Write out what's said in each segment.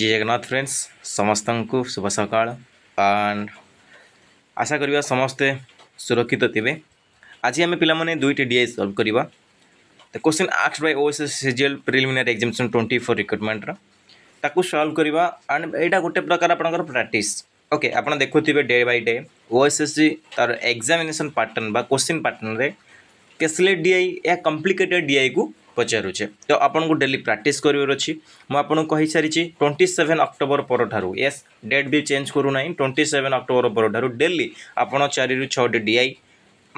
ଜୟ Jagannath friends ସମସ୍ତଙ୍କୁ ଶୁଭ ସକାଳ ଆଣ୍ଡ ଆଶା କରିବା ସମସ୍ତେ ସୁରକ୍ଷିତ ଥିବେ ଆଜି ଆମେ ପିଲାମାନେ ଦୁଇଟି ଡିଆଇ ସଲ୍ଭ କରିବା ତ କ୍ୱେଶ୍ଚିନ୍ ଆକ୍ସ by O S S CGL preliminary examination twenty four ରିକ୍ରୁଟମେଣ୍ଟର ତାକୁ ସଲ୍ଭ କରିବା ଆଣ୍ଡ ଏଇଟା ଗୋଟେ ପ୍ରକାର ଆପଣଙ୍କର ପ୍ରାକ୍ଟିସ୍ ଓକେ ଆପଣ ଦେଖୁଥିବେ day by day O S S G ତା'ର ଏକ୍ଜାମିନେସନ୍ ପାଟର୍ନ ବା କ୍ୱେଶ୍ଚିନ୍ ପାଟର୍ନରେ କେସ୍ଲେ ଡିଆଇ ଏହା କମ୍ପ୍ଲିକେଟେଡ଼ ଡିଆଇକୁ ପଚାରୁଛେ ତ ଆପଣଙ୍କୁ ଡେଲି ପ୍ରାକ୍ଟିସ୍ କରିବାର ଅଛି ମୁଁ ଆପଣଙ୍କୁ କହିସାରିଛି ଟ୍ୱେଣ୍ଟି ସେଭେନ୍ ଅକ୍ଟୋବର ପରଠାରୁ ୟେସ୍ ଡେଟ୍ ବି ଚେଞ୍ଜ କରୁନାହିଁ ଟ୍ୱେଣ୍ଟି ସେଭେନ୍ ଅକ୍ଟୋବର ପରଠାରୁ ଡେଲି ଆପଣ ଚାରିରୁ ଛଅଟି D I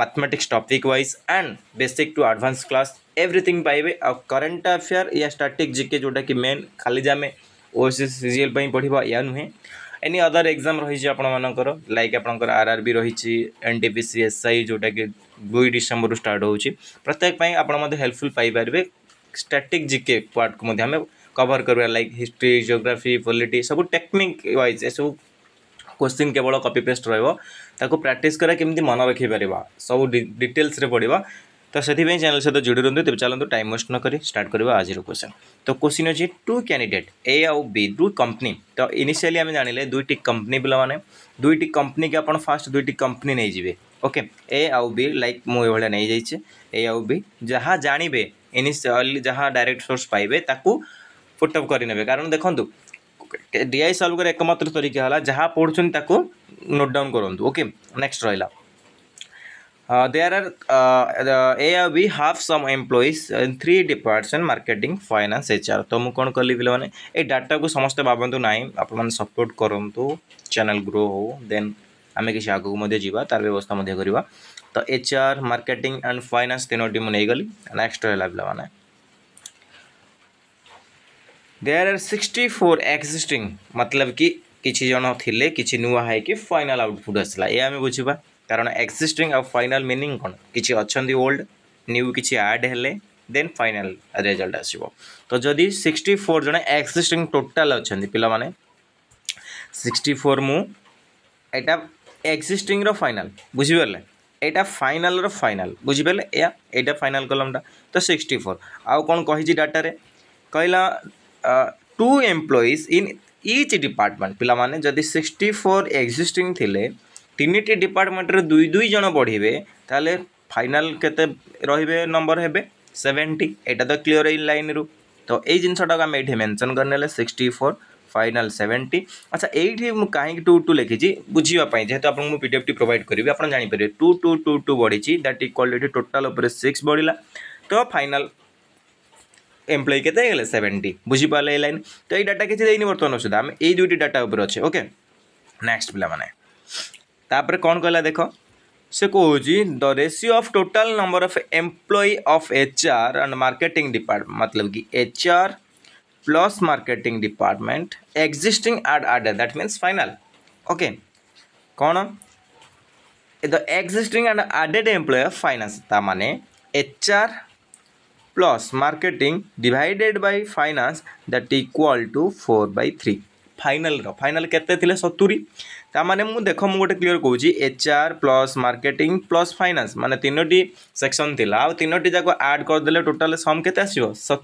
mathematics topic wise and basic to advanced class everything पाइबे और current affair या static GK जोटा कि मेन खाली जामे ओ सी सीरियल पढ़ा या नुहे एनी अदर एग्जाम रही है आपर लाइक आप आर आर रही N D P C S I जोटा कि दुई डिसेम्बर स्टार्ट हो प्रत्येक आपल्पफुल पारे स्टाटिक जिके पार्ट को कभर कर लाइक हिस्ट्री जियोग्राफी पॉलिटी सब टेक्निक वाइज ये सब क्वेश्चन केवल कपी पेस्ट रोक प्राक्ट करा कि मन रखीपर सब डिटेल्स पड़ा तो से चेल सहित जोड़ रुहतु तेज चलो टाइम वेस्ट नक स्टार्ट करवा आज क्वेश्चन तो क्वेश्चन अच्छे टू कैंडिडेट ए आउ बी दु कंपनी तो इनिशियली आम जाने दुईट कंपनी पे दुईट कंपनी की आप फास्ट दुईट कंपनी नहीं जी ओके ए आउ बी लाइक मुझे नहीं जाइए ए आउ बी जहाँ जानवे इनिशियली जहाँ डायरेक्ट सोर्स पाए ताकू पुटअप करने कारण देखो डीआई সলভ করার একমাত্র তরিকা হল যা পড়ছেন তাকে নোট ডাউন করতু रहा Uh, there are uh, uh, we have some employees in three departments marketing finance HR तो मु कोन करली पिले माने ए डाटा को समस्त बाबंतु नाही आपण मन सपोर्ट करंतु चैनल ग्रो हो देन आम्ही किसी आगु मध्ये जीवा तार व्यवस्था मध्ये करिवा तो एचआर मार्केटिंग एंड फाइनेंस तीनोटी मु नेई गली नेक्स्ट होला पिले माने देयर आर 64 एग्जिस्टिंग मतलब कि किसी जन थिले किसी नुआ है कि फाइनल आउटपुट आसला ए आम्ही बुझिबा କାରଣ ଏକ୍ସିଷ୍ଟିଂ ଆଉ ଫାଇନାଲ୍ ମିନିଂ କ'ଣ କିଛି ଅଛନ୍ତି ଓଲ୍ଡ ନ୍ୟୁ କିଛି ଆଡ଼୍ ହେଲେ ଦେନ୍ ଫାଇନାଲ୍ ରେଜଲ୍ଟ ଆସିବ ତ ଯଦି ସିକ୍ସଟି ଫୋର୍ ଜଣେ ଏକ୍ସିଷ୍ଟିଂ ଟୋଟାଲ୍ ଅଛନ୍ତି ପିଲାମାନେ ସିକ୍ସଟି ଫୋର୍ ମୁଁ ଏଇଟା ଏକ୍ସିଷ୍ଟିଂର ଫାଇନାଲ୍ ବୁଝିପାରିଲେ ଏଇଟା ଫାଇନାଲ୍ର ଫାଇନାଲ୍ ବୁଝିପାରିଲେ ଏହା ଏଇଟା ଫାଇନାଲ୍ କଲମ୍ଟା ତ ସିକ୍ସଟି ଫୋର୍ ଆଉ କ'ଣ କହିଛି ଡାଟାରେ କହିଲା two employees in each department ପିଲାମାନେ ଯଦି ସିକ୍ସଟି ଫୋର୍ ଏକ୍ସିଷ୍ଟିଂ ଥିଲେ তিনটি ডিপার্টমেন্টের দুই দুই জন পড়িবে তাহলে ফাইনাল কেতে রহবে নম্বর হবে সেভেন্টি এটা তো ক্লিয়র এই লাইন রু তো এই জিনিসটাকে আমি এইটি মেনশন করে সিক্সটি ফোর ফাইনাল সেভেন্টি আচ্ছা এইটি মু কাহিঁকি টু টু লিখিছি বুঝিবা পাই যেহেতু আপনার মু পিডিএফটি প্রোভাইড করিবি আপনার জানিপারিবে টু টু টু টু বড়িছি দ্যাট ইকুয়াল টু টোটাল উপরে সিক্স বড়িলা তো ফাইনাল এমপ্লয়ি কেতে গেলে সেভেন্টি বুঝিপারলে এই লাইন তো এই ডাটা কিছু দেইনি বর্তমান সুদ্ধা আমি এই দুইটি ডাটা উপরে আছে ওকে নেক্সট মানে ତାପରେ କ'ଣ କହିଲା ଦେଖ ସେ କହୁଛି the ratio of total number of employee of H R and marketing department ମତଲବ कि H R plus marketing department existing add order that mean final okay कौन the existing and added employee of finance ता H R plus marketing divided by finance that equal to four by three final final केते थिले তার মু দেখ মু গোটে clear কৌছি HR plus marketing plus finance মানে তিনোটি সেকশন লা আউ তিনোটি যাক আড করেদেলে টোটাল সম কেতে আসব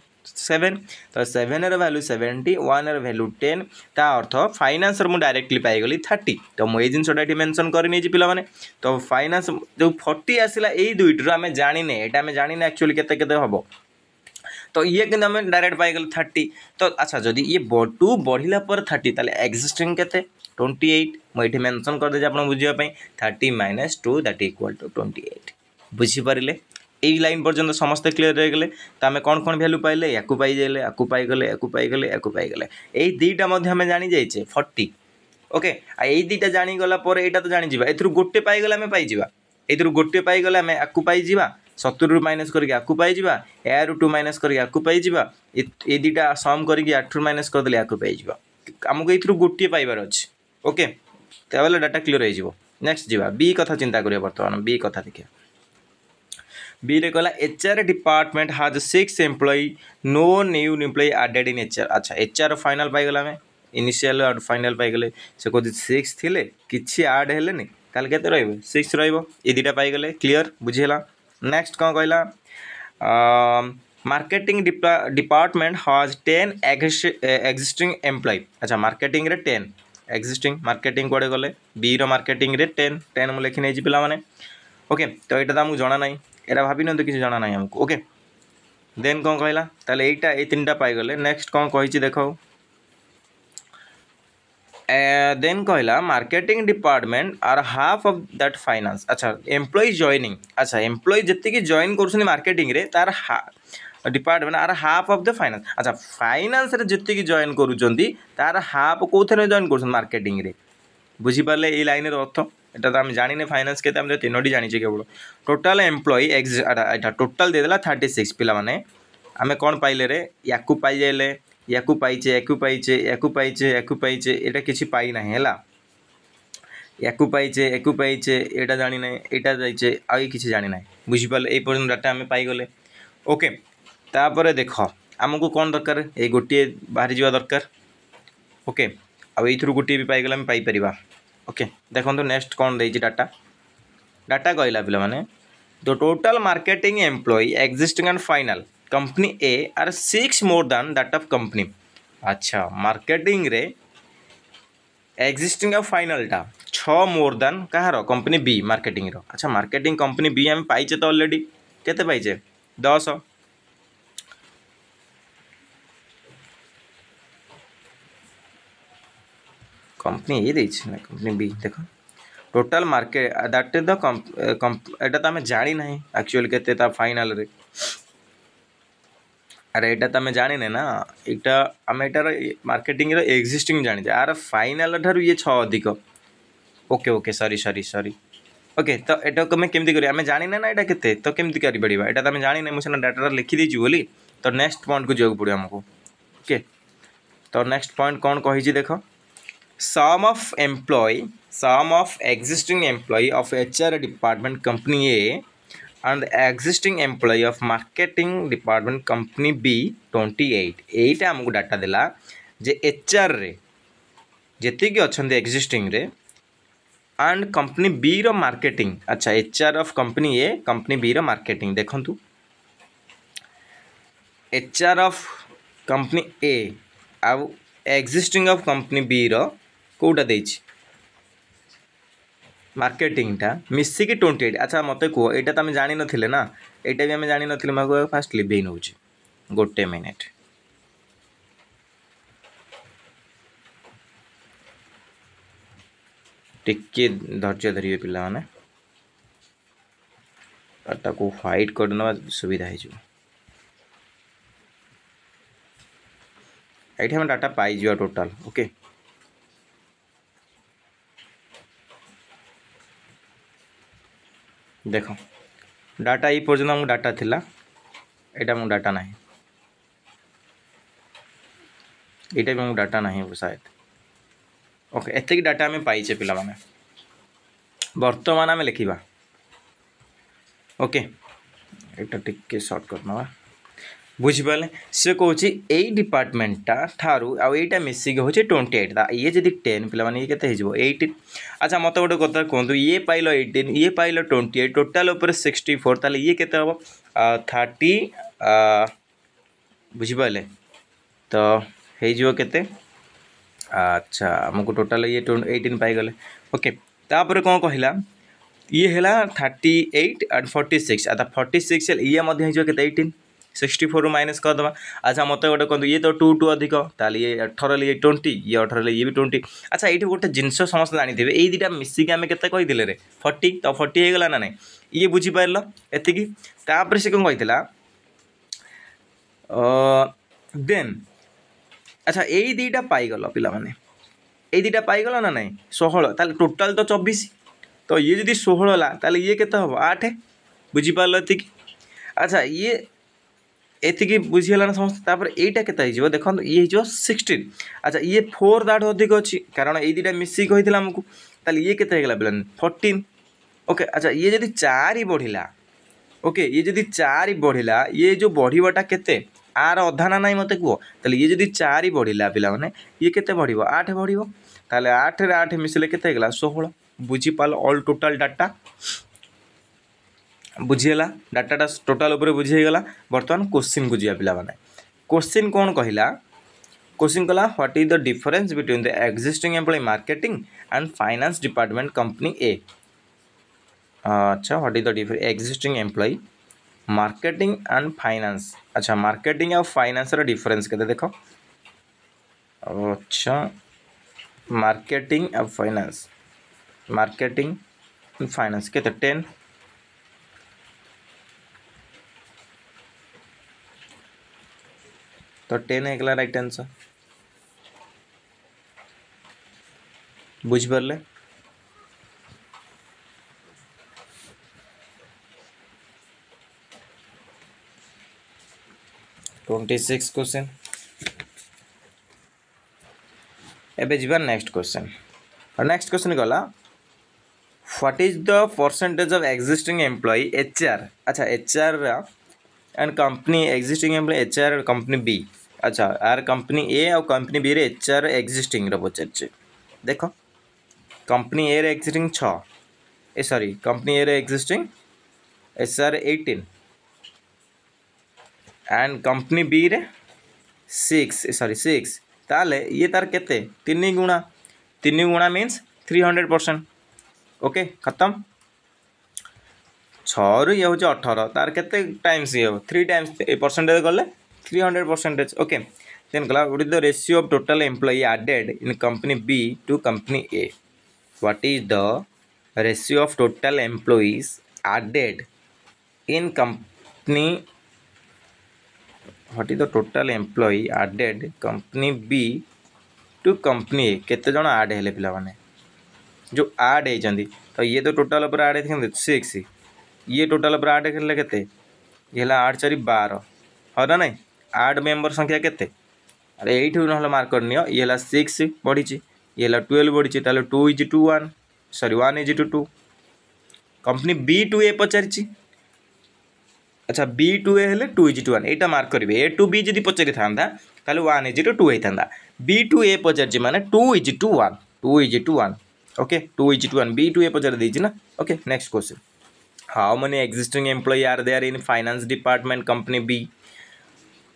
সেভেন তো সেভেনর ভ্যালু সেভেন্টি ওয়ানর ভ্যালু টেন তা অর্থ ফাইনান্সর মু ডাইরেক্টলি পাইগলি থার্টি তো মু এই জিনিসটা এটি মেনশন করে নিয়েছি পিলামানে তো ফাইনান্স যে ফর্টি আসিলা এই দুইটির আমি জানিনে এটা আমি জানিনে একচুয়ালি কেতে কেতে হব तो ये कि आम डायरेक्ट पाई थर्टी तो अच्छा जदि ये टू बढ़ला पर थर्टी तेल एक्जिस्टिंग के ଟ୍ୱେଣ୍ଟି ଏଇଟ୍ ମୁଁ ଏଠି ମେନସନ୍ କରିଦେଇଛି ଆପଣ ବୁଝିବା ପାଇଁ thirty minus two that equal to twenty eight ବୁଝିପାରିଲେ এই লাইন পর্যন্ত সমস্ত ক্লিয়ার হয়ে গেলে তো আমি কোণ কোণ ভ্যালু পাইলে ইয়াকু পাইগলে ইয়াকু পাইগলে ইয়াকু পাইগলে ইয়াকু পাইগলে এই দুইটা মধ্যে আমি জানি যাইছে ফর্টি ওকে আর এই দুইটা জানিগলা পরে এটা তো জানিযা এর গোটে পাইগলে আমি পাইযা এর গোটে পাইগলে আমি ইয়াকু পাইযা সতুরু মাইনাস করিকি ইয়াকু পাইযা এয়ারু টু মাইনাস করিকি ইয়াকু পাইযা এই দুইটা সম করিকি আঠু মাইনাস করেদেলে ইয়াকু পাইযা আমাকে এই গোটিয়ে পাইবার অছে ଓକେ ତାହେଲେ ଡାଟା କ୍ଲିୟର୍ ହେଇଯିବ ନେକ୍ସଟ ଯିବା ବି କଥା ଚିନ୍ତା କରିବା ବର୍ତ୍ତମାନ ବି କଥା ଦେଖିବା বিলে কলা HR department has six employee no new employee added in HR আচ্ছা এইচআর ফাইনাল পাইগলা আমি ইনিশিয়াল আর ফাইনাল পাইগলে সে কোদি সিক্স থিলে কিছু আড হেলেনি তাহলে কেতে রহব সিক্স রহব এই দুইটা পাইগলে ক্লিয়ার বুঝিলা নেক্সট কম কহিলা marketing department has ten existing employee আচ্ছা মার্কেটিংরে টেন এক্সিস্টিং মার্কেটিং কুয়াড়ে গলে বির মার্কেটিংরে টেন টেন মু লেখি নেইছি পিলামানে ওকে তো এটা তো আমাকে জনা নাই এটা ভাবি নিয়ন্তু কিছু জনা নাই আমাকে ওকে দেন কম কহিলা তাহলে এইটা এই তিনটা পাইগলে নেক্সট কম কইছি দেখাও দেন কহিলা marketing department are half of that finance আচ্ছা এমপ্লয়ি জয়নিং আচ্ছা এমপ্লয়ি যেতিকি জয়েন করছেন মার্কেটিংরে তার ডিপার্টমেন্ট মানে are half of the finance আচ্ছা ফাইনান্সরে ଯେତିକି ଜଏନ୍ କରୁଛନ୍ତି ତାର ହାଫ୍ କେଉଁଥିରେ ଜଏନ୍ କରୁଛନ୍ତି ମାର୍କେଟିଂରେ ବୁଝିପାରିଲେ ଏଇ ଲାଇନ୍ର ଅର୍ଥ এটা তো আমি জানি না ফাইন্যান্স কেতে আমি তিনোটি জানিছি কেবল টোটাল এমপ্লয়ি এক্স এটা টোটাল দিয়েদেলা থার্টি সিক্স পিলা মানে আমি কোণ পাইলে রে ইয়াকু পাইলে ইয়াকু পাইছে ইয়াকু পাইছে ইয়াকু পাইছে ইয়াকু পাইছে এটা কিছু পাই না হেলা ইয়াকু পাইছে ইয়াকু পাইছে এটা জানি না এটা যাইছে আর কিছু জানি না বুঝিপারলে এই পর্যন্ত ডাটা আমি পাইগলে ওকে ତାପରେ ଦେଖ ଆମକୁ କ'ଣ ଦରକାର ଏଇ ଗୋଟିଏ ବାହାରିଯିବା ଦରକାର ଓକେ ଆଉ ଏଇଥିରୁ ଗୋଟିଏ ବି ପାଇଗଲେ ଆମେ ପାଇପାରିବା ଓକେ ଦେଖନ୍ତୁ ନେକ୍ସଟ କ'ଣ ଦେଇଛି ଡାଟା ଡାଟା କହିଲା ପିଲାମାନେ the total marketing employee existing and final company A are six more than that of company ଆଚ୍ଛା ମାର୍କେଟିଂରେ ଏକ୍ଜିଷ୍ଟିଂ ଆଉ ଫାଇନାଲ୍ଟା ଛଅ ମୋର୍ ଦାନ୍ କାହାର କମ୍ପାନୀ ବି ମାର୍କେଟିଂର ଆଚ୍ଛା ମାର୍କେଟିଂ କମ୍ପାନୀ ବି ଆମେ ପାଇଛେ ତ ଅଲରେଡ଼ି କେତେ ପାଇଛେ ଦଶ कंपनी ए देना कंपनी बी देख total market that is the एटा तो आम जाणी ना एक्चुअली के फाइनाल रे আরে এটা তো আমি জানি না এটা আমি এটার মার্কেটিংর এক্সিস্টিং জানিছে আর ফাইনাল ঠার ইয়ে ছ অধিক okay okay sorry sorry sorry okay তো এটা আমি কেমতি করি আমি জানি না না এটা কেতে তো কেমতি করিপারিবা এটা তো আমি জানি না মু সিনা ডাটাটা লিখি দিয়েছি বলি তো নেক্সট পয়েন্টকু যাওয়াকে পড়ে আমাকে ওকে তো নেক্সট পয়েন্ট কোণ কহিছি দেখো sum of employee sum of existing employee of H R department company A and the existing employee of marketing department company B 28 এইটা আমাকে ডাটা দেলা যে HR রে যেতিকি অছন্তি existing রে and company B র marketing আচ্ছা HR of company A company B র marketing দেখন্তু HR of company A আউ existing of company B র কোটা দেইছি মার্কেটিংটা মিশিকি টোয়েন্টি এইট আচ্ছা মতো কুহ এইটা তো আমি জানি নথিলে না এইটা বি আমি জানি নথিলে মাগু ফার্স্ট লিভেই নেউছি গোটে মিনিট টিকে ধৈর্য ধরিবে পিলামানে ତାକୁ ହ୍ୱାଇଟ୍ କରିନେବା ସୁବିଧା ହେଇଯିବ ଏଇଠି ଆମେ ଡାଟା ପାଇଯିବା ଟୋଟାଲ୍ ଓକେ देख डाटा यूँ डाटा थी यहाँ मो डाटा ना यहाँ भी डाटा ना शायद ओके एत डाटा आम पाइचे पे बर्तमान आम लिखा ओके ये तो सर्टकट ना বুঝিপারে সে কৌছি এই ডিপার্টমেন্টটা ঠারু আইটা মিশিকি হচ্ছে টোয়েন্টি এইট ইয়ে যদি টেন পিলা মানে ইয়ে কেতে হয়ে এইটিন আচ্ছা মতো গোটে কথা কুহতু ইয়ে পাইল এইটিন ইয়ে পাইল টোয়েন্টি এইট টোটাল উপরে সিক্সটি ফোর তাহলে ইয়ে কেতে হব থার্টি বুঝিপারে তো হয়ে যাব কেতে আচ্ছা আমাকে টোটাল ইয়ে এইটিন পাইগলে ওকে তাপরে কম কহিলা ইয়ে হলা thirty eight and forty six আর ফর্টি সিক্স ইয়ে হয়ে যাব কেতে এইটিন ସିକ୍ସଟି ଫୋର୍ରୁ ମାଇନସ୍ କରିଦେବା ଆଚ୍ଛା ମୋତେ ଗୋଟେ କୁହନ୍ତୁ ଇଏ ତ ଟୁ ଟୁ ଅଧିକ ତାହେଲେ ଇଏ ଅଠର ହେଲେ ଇଏ ଟ୍ୱେଣ୍ଟି ଇଏ ଅଠର ହେଲେ ଇଏ ବି ଟ୍ୱେଣ୍ଟି ଆଚ୍ଛା ଏଇଠି ଗୋଟେ ଜିନିଷ ସମସ୍ତେ ଜାଣିଥିବେ ଏଇ ଦୁଇଟା ମିଶିକି ଆମେ କେତେ କହିଥିଲେ ରେ ଫର୍ଟି ତ ଫର୍ଟି ହେଇଗଲା ନା ନାହିଁ ଇଏ ବୁଝିପାରିଲ ଏତିକି ତାପରେ ସେ କ'ଣ କହିଥିଲା ଦେନ୍ ଆଚ୍ଛା ଏଇ ଦୁଇଟା ପାଇଗଲ ପିଲାମାନେ ଏଇ ଦୁଇଟା ପାଇଗଲ ନା ନାହିଁ ଷୋହଳ ତାହେଲେ ଟୋଟାଲ୍ ତ ଚବିଶ ତ ଇଏ ଯଦି ଷୋହଳ ହେଲା ତାହେଲେ ଇଏ କେତେ ହେବ ଆଠ ବୁଝିପାରିଲ ଏତିକି ଆଚ୍ଛା ଇଏ ଏତିକି ବୁଝିଗଲାଣି ସମସ୍ତେ ତାପରେ ଏଇଟା କେତେ ହେଇଯିବ ଦେଖନ୍ତୁ ଇଏ ହେଇଯିବ ସିକ୍ସଟିନ୍ ଆଚ୍ଛା ଇଏ ଫୋର୍ ତାଠୁ ଅଧିକ ଅଛି କାରଣ ଏଇ ଦୁଇଟା ମିଶିକି କହିଥିଲା ଆମକୁ ତାହେଲେ ଇଏ କେତେ ହେଇଗଲା ପିଲାମାନେ ଫର୍ଟିନ୍ ଓକେ ଆଚ୍ଛା ଇଏ ଯଦି ଚାରି ବଢ଼ିଲା ଓକେ ଇଏ ଯଦି ଚାରି ବଢ଼ିଲା ଇଏ ଯେଉଁ ବଢ଼ିବାଟା କେତେ ଆର ଅଧା ନା ନାହିଁ ମୋତେ କୁହ ତାହେଲେ ଇଏ ଯଦି ଚାରି ବଢ଼ିଲା ପିଲାମାନେ ଇଏ କେତେ ବଢ଼ିବ ଆଠ ବଢ଼ିବ ତାହେଲେ ଆଠରେ ଆଠ ମିଶିଲେ କେତେ ହେଇଗଲା ଷୋହଳ ବୁଝିପାରିଲ ଅଲ୍ ଟୋଟାଲ୍ ଡାଟା ବୁଝିହେଲା ଡାଟାଟା ଟୋଟାଲ୍ ଉପରେ ବୁଝି ହେଇଗଲା ବର୍ତ୍ତମାନ କୋଶ୍ଚିନ୍କୁ ଯିବା ପିଲାମାନେ କୋଶ୍ଚିନ୍ କ'ଣ କହିଲା କୋଶ୍ଚିନ୍ କଲା what is the difference between the existing employee marketing and finance department company A अच्छा what is the differ existing employee marketing and finance अच्छा मार्केटिंग और फाइनेंस डिफरेन्स के देख अच्छा मार्केटिंग और फाइनेंस मार्केटिंग फाइनेंस के ten तो ten एक अगला राइट आंसर बुझ ले ट्वेंटी सिक्स क्वेश्चन एवं जा नेक्स्ट क्वेश्चन और नेक्स्ट क्वेश्चन गला what is the percentage of existing employee H R अच्छा H R and company existing employee H R company B अच्छा आर कंपनी ए আর company B H R existing पचार देख company A A রে existing 6 A sorry company A রে and company B रे six sorry six ताले ये तार केनि गुणा तीन गुणा means three hundred percent okay खत्म छु ये हूँ अठर तार के टाइम्स ये थ्री टाइम्स परसेंटेज गले 300 percentage okay then what is the ratio of total employee added in company b to company a what is the ratio of total employees added in company what is the total employee added company b to company a kete jana add hele pila mane जो आड होती तो ये तो total उपर आड होती six ये total उपर आड के आठ चार बार है ना नहीं ଆଡ୍ ମେମ୍ବର ସଂଖ୍ୟା କେତେ ଆରେ ଏଇଠୁ ନହେଲେ ମାର୍କର ନିଅ ଇଏ ହେଲା ସିକ୍ସ ବଢ଼ିଛି ଇଏ ହେଲା ଟୁଏଲ୍ଭ ବଢ଼ିଛି ତାହେଲେ two is two one sorry one is two two company B two A ପଚାରିଛି ଆଚ୍ଛା ବି ଟୁ ଏ ହେଲେ ଟୁ ଇଜ୍ ଟୁ ୱାନ୍ ଏଇଟା ମାର୍କ କରିବେ ଏ ଟୁ ବି ଯଦି ପଚାରିଥାନ୍ତା ତାହେଲେ ୱାନ୍ ଇଜ୍ ଟୁ ଟୁ ହେଇଥାନ୍ତା ବି ଟୁ ଏ ପଚାରିଛି ମାନେ two is two one two is two one okay two is to one B to A पचार दीजिए ना okay next question how many existing employee are there in finance department company B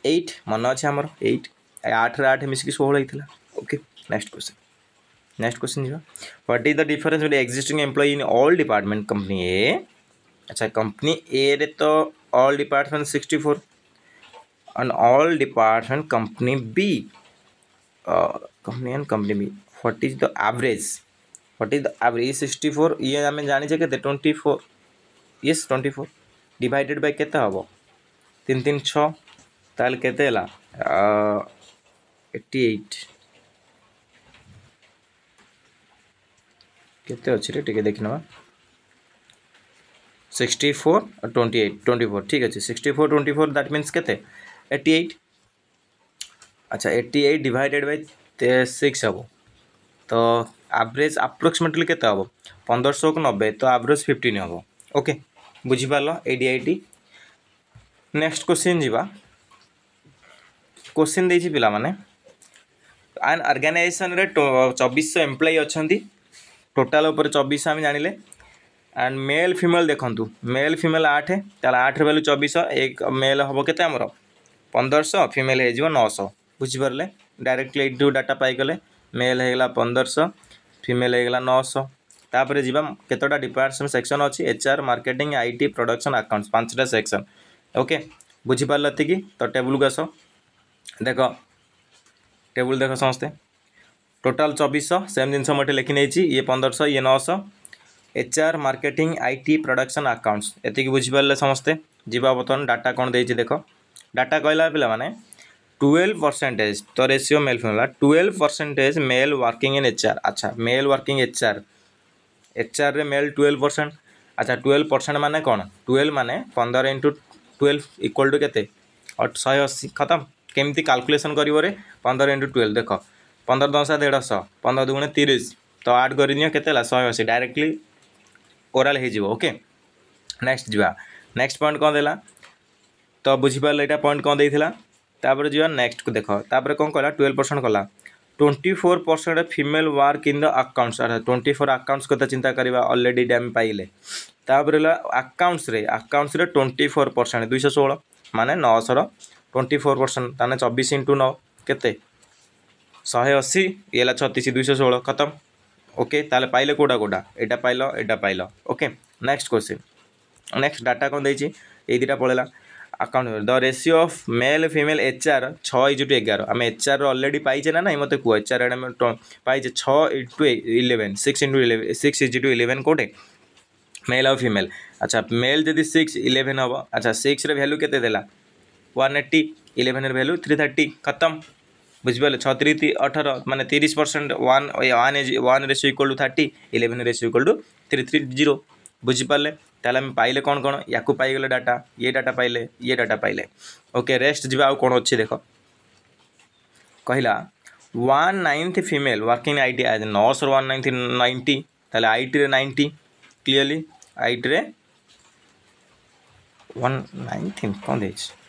eight मन अच्छे आमर eight आठ আঠ मिसिक षोह হয়েছিল okay next question next question जी what is the difference between existing employee in all department company A अच्छा कंपनी ए रे तो all department sixty four and all department company B company and company B what is the average what is the average sixty four ये आम जाने के twenty four yes twenty four divided by के हम तीन तीन छः ताल कहते हैं ला eighty eight sixty four twenty twenty four ठीक है sixty four twenty four that means कहते सिक्स है तो एवरेज अप्रोक्सीमेटली कितना होगा पंद्रह सौ नब्बे तो एवरेज फिफ्टीन होगा ओके बुझीपाल एडीआईटी नेक्स्ट क्वेश्चन जीवा क्वेश्चन दे पाने एन अर्गानाइजेसन चबीस एम्प्लयी अच्छा टोटाल चबीस आम जान लें एंड मेल फिमेल देखु मेल फिमेल आठ तेल आठ रैल्यू चबीस एक मेल हम के पंदरश फिमेल हो नौश बुझिपारे डायरेक्टली डाटा पाईगले मेल होगा पंदरश फिमेल होगा नौशतापुर जी कतोटा डिपार्टमेंट सेक्शन अच्छी HR marketing I T production account पांचटा सेक्शन ओके बुझिपारे तो टेबुल को आस ଦେଖ টেবুল দেখ সমস্তে টোটাল চবিশশো সেম জিনিস মু এটি লিখি নেইছি ইয়ে পনেরোশো ইয়ে নশো HR marketing IT production accounts এতিকি বুঝিপারে সমস্তে যা বর্তমান ডাটা কোণ দিয়েছি দেখ ডাটা কহিলা পিলা মানে টুয়েলভ পরসেন্টেজ তো ratio male female twelve percentage male working in HR আচ্ছা মেল ওয়ার্কিং এচআর এচআর রে মেল টুয়েলভ পরসেন্ট আচ্ছা টুয়েলভ পরসেন্ট মানে কোণ টুয়েলভ মানে পনেরো ইন্টু টুয়েলভ ইকুয়াল টু কেতে শহে অশী খতম কেমিতি কালকুলেসন করবরে পনেরো ইন্টু টুয়েলভ দেখ পনেরো দশা দেড়শ পনেরো দুগুণে তিরিশ তো আড করে নিও কেতে হল শহে অশী ডাইরেক্টলি ওরাল হয়ে যাব ওকে নেক্সট যা নেক্সট পয়েন্ট কম দেলা তো বুঝিপারলে এটা পয়েন্ট কম দিয়েছিলা তাপরে যা নেক্সট কু দেখ তাপরে কম কলা টুয়েলভ পরসেন্ট কলা twenty four percent female work in the accounts अर्थात ट्वेंटी फोर आकाउंट्स कथा चिंता करवा अलरेडी आम पाइले तापर है accounts accounts twenty four percent दुई षोह मान नौशर ટ્વેન્ટી ફોર પર્સન્ટ તાને ચોવીસ ઇન્ટુ નવ કેତେ ଶହେ ଅଶୀ ଇଏ ହେଲା ଛତିଶ ଦୁଇଶହ ଷୋହଳ ଖତମ ଓକେ ତାହେଲେ ପାଇଲେ କେଉଁଟା କେଉଁଟା ଏଇଟା ପାଇଲ ଏଇଟା ପାଇଲ okay next question next data କ'ଣ ଦେଇଛି ଏଇ ଦୁଇଟା ପଳେଇଲା account the ratio of male female H R ଛଅ ଇଜୁ ଟୁ ଏଗାର ଆମେ ଏଚ୍ ଆର୍ ଅଲରେଡ଼ି ପାଇଛେ ନା ନାହିଁ ମୋତେ କୁହ ଏଚ୍ ଆର୍ ଆମେ ପାଇଛେ ଛଅ to eleven six into eleven six is to eleven କେଉଁଠି মেল আও ফিমেল আচ্ছা মেল যদি সিক্স ইলেভেন হব আচ্ছা সিক্সরে ভ্যালু কেতে দেলা वन एट्टी इलेवेनर भैल्यू थ्री थर्टी खत्म बुझे छ त्री अठर मैंने तीस percent one one one ratio equal to thirty eleven ratio equal to three three zero बुझिपारे ताल आम पाइले कौन कौन या पाइगले डाटा ये डाटा पाइले ये डाटा पाइले ओके रेस्ट जी कौन अच्छे देख कहला one ninth female working I T as nurse one ninth ninety तेल I T ninety clearly I T one ninth कौन देखिए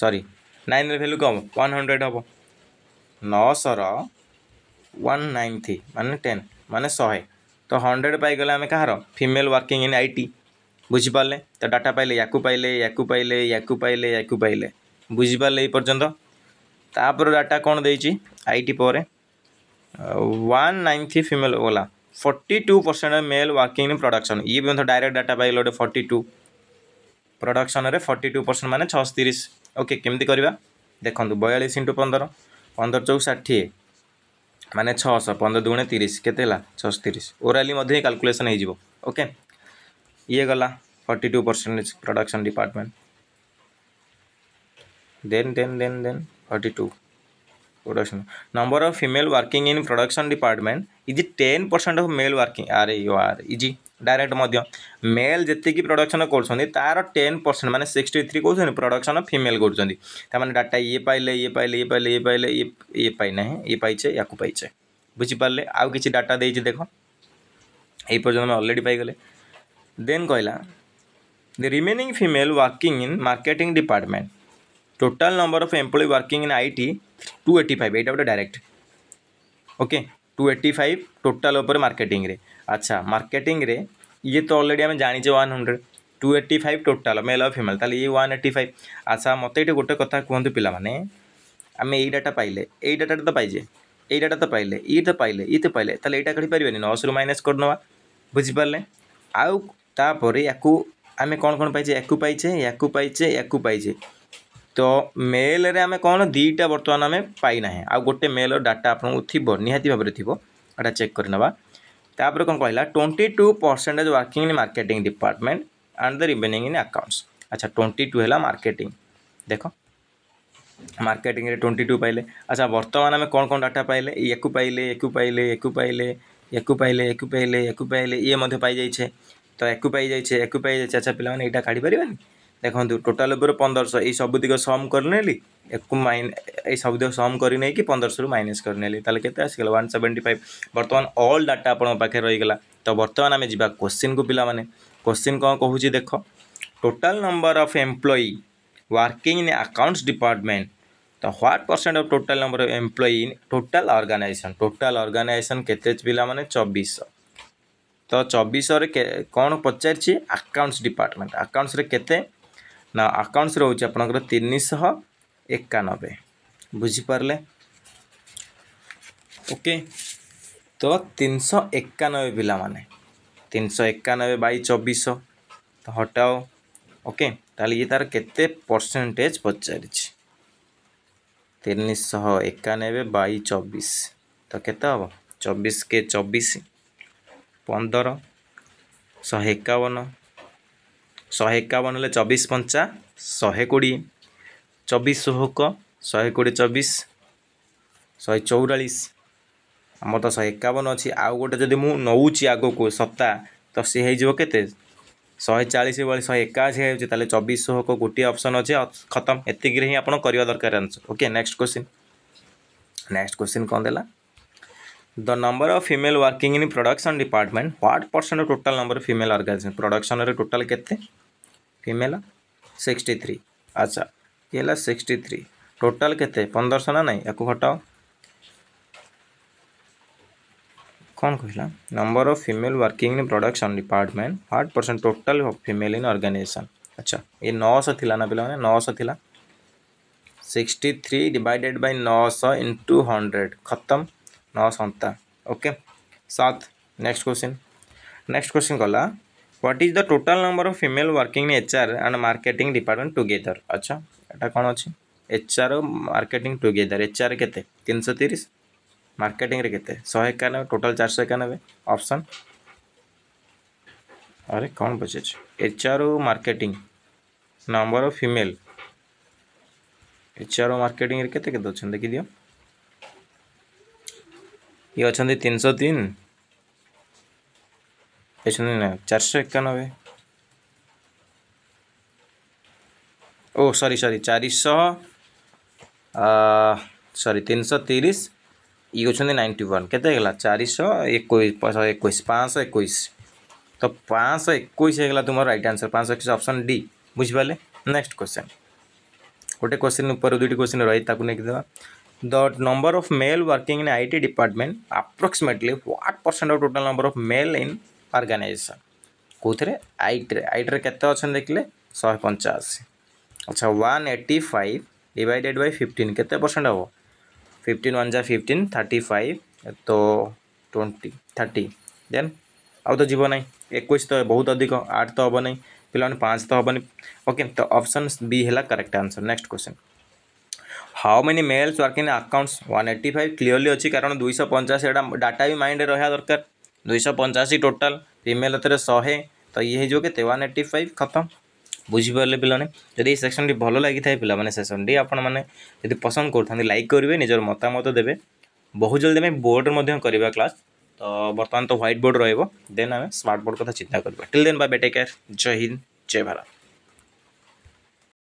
ସରି ନାଇନ୍ର ଭ୍ୟାଲ୍ୟୁ କ'ଣ ହେବ ୱାନ୍ ହଣ୍ଡ୍ରେଡ଼ ହେବ ନଅଶହର ୱାନ୍ ନାଇନ୍ ଥ୍ରୀ ମାନେ ଟେନ୍ ମାନେ ଶହେ ତ ହଣ୍ଡ୍ରେଡ଼ ପାଇଗଲେ ଆମେ କାହାର female working in I T ବୁଝିପାରିଲେ ତ ଡାଟା ପାଇଲେ ୟାକୁ ପାଇଲେ ୟାକୁ ପାଇଲେ ୟାକୁ ପାଇଲେ ୟାକୁ ପାଇଲେ ବୁଝିପାରିଲେ ଏଇ ପର୍ଯ୍ୟନ୍ତ ତାପରେ ଡାଟା କ'ଣ ଦେଇଛି ଆଇ ଟି ପରେ ୱାନ୍ ନାଇନ୍ ଥ୍ରୀ ଫିମେଲ୍ ଗଲା forty two percent male working in production ଇଏ ବି ମଧ୍ୟ ଡାଇରେକ୍ଟ ଡାଟା ପାଇଲେ ଗୋଟେ ଫର୍ଟି ଟୁ ପ୍ରଡ଼କ୍ସନ୍ରେ ଫର୍ଟି ଟୁ ପରସେଣ୍ଟ ମାନେ ଛଅଶହ ତିରିଶ ଓକେ କେମିତି କରିବା ଦେଖନ୍ତୁ ବୟାଳିଶ ଇଣ୍ଟୁ ପନ୍ଦର ପନ୍ଦର ଚଉକ ଷାଠିଏ ମାନେ ଛଅଶହ ପନ୍ଦର ଦୁଗୁଣେ ତିରିଶ କେତେ ହେଲା ଛଅଶହ ତିରିଶ ଓରାଲି ମଧ୍ୟ ହିଁ କାଲକୁଲେସନ୍ ହେଇଯିବ ଓକେ ଇଏ ଗଲା forty two percentage production department then then then then forty two production number of female working in production department is ten percent of male working are you are is direct male जी production कर ten percent मैंने sixty three कौन production female कर data ये पाइले ये पाइले ये पाइले ये पाइले ये ये पाइना ये पाइचे या पाइचे बुझिपारे आउ किसी डाटा देखे देख ये अलरेडी पाई देन कहला the remaining female working in marketing department total number of employee working in IT two eighty five यहाँ गोटे direct okay two eighty five total ଉପରେ ମାର୍କେଟିଂରେ ଆଚ୍ଛା ମାର୍କେଟିଂରେ ଇଏ ତ ଅଲରେଡ଼ି ଆମେ ଜାଣିଛେ one hundred two eighty five total male ଆଉ ଫିମେଲ୍ ତାହେଲେ ଇଏ ୱାନ୍ ଏଇଟି ଫାଇଭ୍ ଆଚ୍ଛା ମୋତେ ଏଇଠି ଗୋଟେ କଥା କୁହନ୍ତୁ ପିଲାମାନେ ଆମେ ଏଇ ଡାଟା ପାଇଲେ ଏଇ ଡାଟାଟା ତ ପାଇଛେ ଏଇ ଡାଟା ତ ପାଇଲେ ଇଏ ତ ପାଇଲେ ଇଏ ତ ପାଇଲେ ତାହେଲେ ଏଇଟା କାଢ଼ିପାରିବାନି ନଅଶରୁ ମାଇନସ୍ କରିନେବା ବୁଝିପାରିଲେ ଆଉ ତାପରେ ୟାକୁ ଆମେ କ'ଣ କ'ଣ ପାଇଛେ ୟାକୁ ପାଇଛେ ୟାକୁ ପାଇଛେ ୟାକୁ ପାଇଛେ তো মেলরে আমি କ'ଣ ଦୁଇଟା ବର୍ତ୍ତମାନ ଆମେ ପାଇନାହିଁ ଆଉ ଗୋଟେ ମେଲ୍ର ଡାଟା ଆପଣଙ୍କୁ ଥିବ ନିହାତି ଭାବରେ ଥିବ ଏଇଟା ଚେକ୍ କରିନେବା ତାପରେ କ'ଣ କହିଲା twenty two percentage working in marketing department and the remaining in accounts ଆଚ୍ଛା ଟ୍ୱେଣ୍ଟି ଟୁ ହେଲା ମାର୍କେଟିଂ ଦେଖ ମାର୍କେଟିଂରେ ଟ୍ୱେଣ୍ଟି ଟୁ ପାଇଲେ ଆଚ୍ଛା ବର୍ତ୍ତମାନ ଆମେ କ'ଣ କ'ଣ ଡାଟା ପାଇଲେ ୟାକୁ ପାଇଲେ ୟାକୁ ପାଇଲେ ୟାକୁ ପାଇଲେ ୟାକୁ ପାଇଲେ ୟାକୁ ପାଇଲେ ୟାକୁ ପାଇଲେ ଇଏ ମଧ୍ୟ ପାଇଯାଇଛେ ତ ୟାକୁ ପାଇଯାଇଛେ ୟାକୁ ପାଇଯାଇଛେ ଆଚ୍ଛା ପିଲାମାନେ ଏଇଟା କାଢ଼ିପାରିବାନି ଦେଖନ୍ତୁ ଟୋଟାଲ୍ ଉପରେ ପନ୍ଦରଶହ ଏଇ ସବୁତିକ ସମ୍ କରିନେଲି ଏକୁ ମାଇନ ଏଇ ସବୁତିକ ସମ୍ କରି ନେଇକି ପନ୍ଦରଶହରୁ ମାଇନସ୍ କରିନେଲି ତାହେଲେ କେତେ ଆସିଗଲା ୱାନ୍ ସେଭେଣ୍ଟି ଫାଇଭ୍ ବର୍ତ୍ତମାନ ଅଲ୍ ଡାଟା ଆପଣଙ୍କ ପାଖରେ ରହିଗଲା ତ ବର୍ତ୍ତମାନ ଆମେ ଯିବା କୋଶ୍ଚିନ୍କୁ ପିଲାମାନେ କୋଶ୍ଚିନ୍ କ'ଣ କହୁଛି ଦେଖ total number of employee working in accounts department ତ what percent of total number of employee in total organization total organization କେତେ ପିଲାମାନେ ଚବିଶଶହ ତ ଚବିଶରେ କ'ଣ ପଚାରିଛି ଆକାଉଣ୍ଟସ୍ ଡିପାର୍ଟମେଣ୍ଟ ଆକାଉଣ୍ଟସରେ କେତେ না ଆକାଉଣ୍ଟସ୍ ରହୁଛି ଆପଣଙ୍କର ତିନିଶହ ଏକାନବେ ବୁଝିପାରିଲେ ଓକେ ତ ତିନିଶହ ଏକାନବେ ପିଲାମାନେ ତିନିଶହ ଏକାନବେ ବାଇ ଚବିଶ ତ ହଟାଓ ଓକେ ତାହେଲେ ଇଏ ତାର କେତେ ପରସେଣ୍ଟେଜ୍ ପଚାରିଛି ତିନିଶହ ଏକାନବେ ବାଇ ଚବିଶ ତ କେତେ ହେବ ଚବିଶ କେ ଚବିଶ ପନ୍ଦର ଶହେ ଏକାବନ ଶହେ ଏକାବନ ହେଲେ ଚବିଶ ପଞ୍ଚା ଶହେ କୋଡ଼ିଏ ଚବିଶ ଷୋହକ ଶହେ କୋଡ଼ିଏ ଚବିଶ ଶହେ ଚଉରାଳିଶ ଆମର ତ ଶହେ ଏକାବନ ଅଛି ଆଉ ଗୋଟେ ଯଦି ମୁଁ ନେଉଛି ଆଗକୁ ସପ୍ତାହ ତ ସିଏ ହେଇଯିବ କେତେ ଶହେ ଚାଳିଶ ଭଳି ଶହେ ଏକାଅଶୀ ହେଉଛି ତାହେଲେ ଚବିଶ ଷୋହକ ଗୋଟିଏ ଅପସନ୍ ଅଛି ଖତମ ଏତିକିରେ ହିଁ ଆପଣ କରିବା ଦରକାର answer okay next question next question କ'ଣ ଦେଲା the number of female working in production department what percent total number female organization ପ୍ରଡକ୍ସନ୍ରେ ଟୋଟାଲ୍ କେତେ फिमेल सिक्सटी थ्री अच्छा ये सिक्सटी थ्री टोटाल के पंदरश ना ना या हटाओ कौन कहला number of female working in production department आठ percent total female in organization अच्छा ये नौश थी ना पे नौश थी सिक्सटी थ्री डिवाइडेड बाय नौश इंटू हंड्रेड खत्म नौ सता ओके सात नेक्स्ट क्वेश्चन नेक्स्ट क्वेश्चन गला what is the total number of female working HR and marketing department together अच्छा एटा कौन अच्छी एचआर मार्केटिंग टुगेदर एचआर के तीन सौ तीस मार्केटिंग के शहे एकानबे टोटाल चार सौ एकानबे ऑप्शन अरे कौन बचे HR marketing number of female HR marketing के देखिए दि ये अच्छा तीन सौ तीन പേശൊന്നിനാണ് ചർച്ച ओ सरी सरी चारिश सरी तीन सौ तीस ये होती नाइंटी वन के चारिश एक एक पाँच एक तो पाँच एक तुम रईट आंसर पाँच एक अप्सन डी बुझिपारे नेक्स्ट क्वेश्चन गोटे क्वेश्चन उपर दुईट क्वेश्चन रही देखा the number of male working in IT department approximately what percent of total number of male in organization କେଉଁଥିରେ ଆଇଟ୍ରେ ଆଇଟ୍ରେ କେତେ ଅଛନ୍ତି ଦେଖିଲେ ଶହେ ପଞ୍ଚାଅଶୀ ଆଚ୍ଛା one eighty five divided by fifteen କେତେ ପରସେଣ୍ଟ ହେବ ଫିଫ୍ଟିନ୍ ୱାନ୍ ଯା ଫିଫ୍ଟିନ୍ ଥାର୍ଟି ଫାଇଭ୍ ତ ଟ୍ୱେଣ୍ଟି ଥାର୍ଟି ଦେନ୍ ଆଉ ତ ଯିବ ନାହିଁ ଏକୋଇଶ ତ ବହୁତ ଅଧିକ ଆଠ ତ ହେବ ନାହିଁ ପିଲାମାନେ ପାଞ୍ଚ ତ ହେବନି ଓକେ ତ ଅପସନ୍ ବି ହେଲା correct answer next question how many males work in accounts 185 clearly अच्छी कारण दुई पंचाश डाटा भी माइंड रहा दरकार ଦୁଇଶହ ପଞ୍ଚାଅଶୀ ଟୋଟାଲ୍ ଫିମେଲ୍ ଏଥିରେ ଶହେ ତ ଇଏ ହେଇଯିବ କେତେ ୱାନ୍ ଏଇଟି ଫାଇଭ୍ ଖତମ ବୁଝିପାରିଲେ ପିଲାମାନେ ଯଦି ଏହି ସେକ୍ସନଟି ଭଲ ଲାଗିଥାଏ ପିଲାମାନେ ସେକ୍ସନଟି ଆପଣମାନେ ଯଦି ପସନ୍ଦ କରୁଥାନ୍ତି ଲାଇକ୍ କରିବେ ନିଜର ମତାମତ ଦେବେ ବହୁ ଜଲ୍ଦି ଆମେ ବୋର୍ଡ଼ରେ ମଧ୍ୟ କରିବା କ୍ଲାସ୍ ତ ବର୍ତ୍ତମାନ ତ ହ୍ୱାଇଟ୍ ବୋର୍ଡ଼ ରହିବ ଦେନ୍ ଆମେ ସ୍ମାର୍ଟ ବୋର୍ଡ଼ କଥା ଚିନ୍ତା କରିବା till then bye bye take care ଜୟ ହିନ୍ଦ ଜୟ ଭାରତ